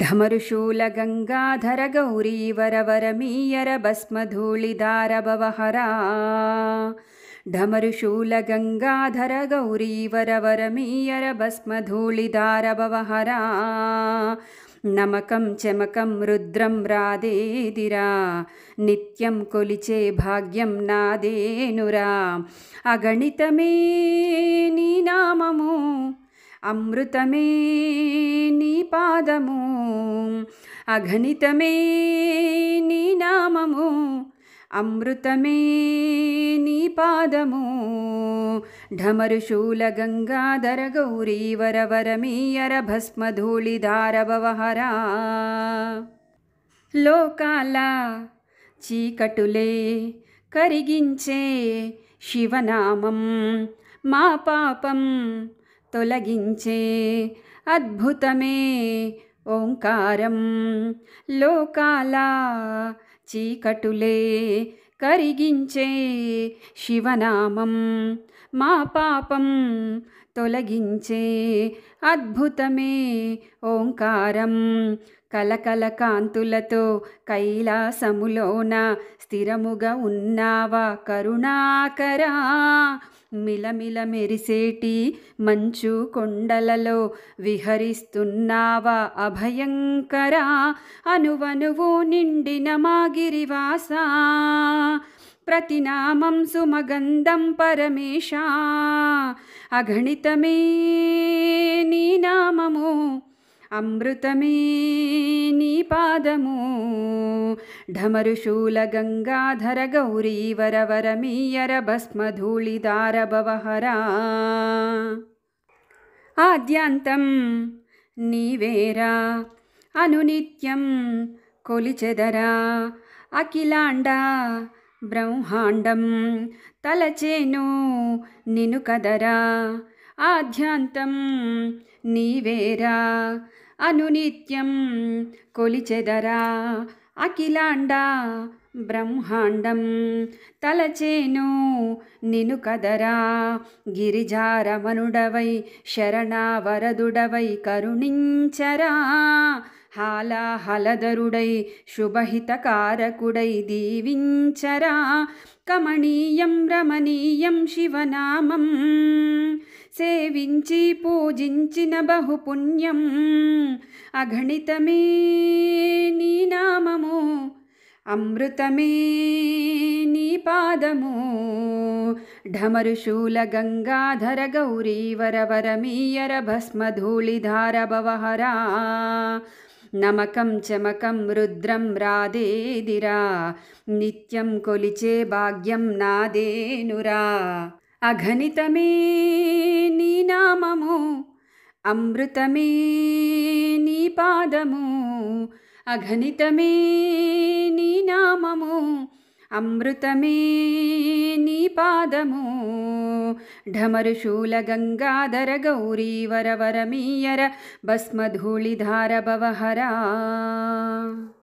ಢಮರುಶೂಲ ಗಂಗಾಧರ ಗೌರೀವರವರಮೀಯರ ಭಸ್ಮಧೂಳಿದಾರಭವಹರ ಢಮರುಶೂಲ ಗಂಗಾಧರ ಗೌರೀವರವರಮೀಯರ ಭಸ್ಮಧೂಳಿದಾರಭವಹರ నమకం చమకం రుద్రం రాదేదిరా నిత్యం కొలిచే భాగ్యం నాదేనురా అగణితమే నీ నామము అమృతమే నీ పాదము అఘనితమే నీ నామము అమృతమే నీ పాదము ఢమరుశూల గంగాధర గౌరీ వరవరమీయర భస్మధూళిధారభవహరా లోకాల చీకటులే కరిగించే శివనామం మా పాపం తొలగించే అద్భుతమే ఓంకారం లోకాల చీకటులే కరిగించే శివనామం మా పాపం తొలగించే అద్భుతమే ఓంకారం కలకల కాంతులతో కైలాసములోన స్థిరముగా ఉన్నావా కరుణాకరా మిలమిల మెరిసేటి మంచు కొండలలో విహరిస్తున్నావా అభయంకర అనువనువు నిండిన మాగిరివాసా సుమగంధం सुमगन्धं అగణితమే నీ నామము అమృతమే నీ పాదము ఢమరుశూల గంగాధర గౌరీవరవరమీయర భస్మధూళిదార భవహరా ఆద్యాంతం నీవేరా అనునిత్యం కొలిచెదరా అఖిలాండ బ్రహ్మాండం తలచేను నిను కదరా ఆధ్యాంతం నీవేరా అనునిత్యం కొలిచెదరా అఖిలాండ బ్రహ్మాండం తలచేను నిను కదరా గిరిజారమనుడవై శరణావరదుడవై కరుణించరా हालाहलधरुडै शुभहितकारकुडै दीविञ्चरा कमणीयं रमणीयं शिवनामम् सेवी पूजञ्चि न बहुपुण्यम् अघणितमेव नाम अमृतमेव पादमु ढमरुशूलगङ्गाधर गौरीवरवरमीयर నమకం చమకం రుద్రం రాదేదిరా నిత్యం కొలిచే భాగ్యం నాదేనురా అఘనితమే నీ నామము అమృతమే నీ పాదము అఘనితమే నీ నామము अमृतमे पादमूढमरुशूल गङ्गाधर गौरीवरवरमीयर भस्मधूलिधारभवहरा